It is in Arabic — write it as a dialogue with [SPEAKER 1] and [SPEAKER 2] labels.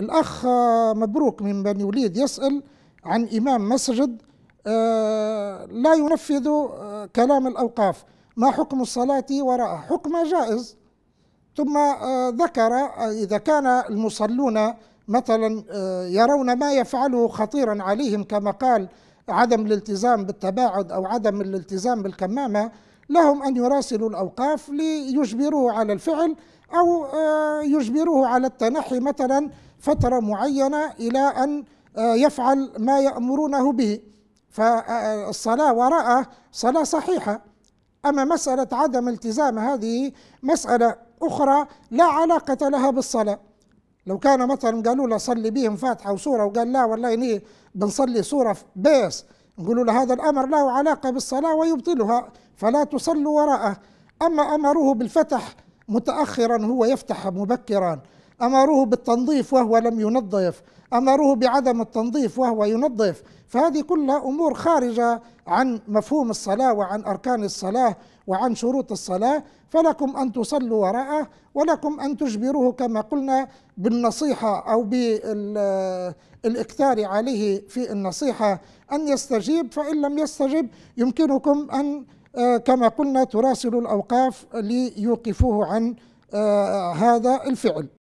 [SPEAKER 1] الأخ مبروك من بني وليد يسأل عن إمام مسجد آه، لا ينفذ آه، كلام الأوقاف ما حكم الصلاة وراءه حكم جائز ثم آه، ذكر إذا كان المصلون مثلا يرون ما يفعله خطيرا عليهم كما قال عدم الالتزام بالتباعد أو عدم الالتزام بالكمامة لهم أن يراسلوا الأوقاف ليجبروه على الفعل أو يجبروه على التنحي مثلا فترة معينة إلى أن آه، يفعل ما يأمرونه به فالصلاة وراءه صلاة صحيحة أما مسألة عدم التزام هذه مسألة أخرى لا علاقة لها بالصلاة لو كان مثلا قالوا له صلي بهم فاتحة وسورة وقال لا والله إني بنصلي سورة بس نقولوا له هذا الأمر له علاقة بالصلاة ويبطلها فلا تصلوا وراءه أما أمره بالفتح متأخرا هو يفتح مبكرا أمروه بالتنظيف وهو لم ينظف أمروه بعدم التنظيف وهو ينظف فهذه كلها أمور خارجة عن مفهوم الصلاة وعن أركان الصلاة وعن شروط الصلاة فلكم أن تصلوا وراءه ولكم أن تجبروه كما قلنا بالنصيحة أو بالإكثار عليه في النصيحة أن يستجيب فإن لم يستجب يمكنكم أن كما قلنا تراسلوا الأوقاف ليوقفوه عن آه، هذا الفعل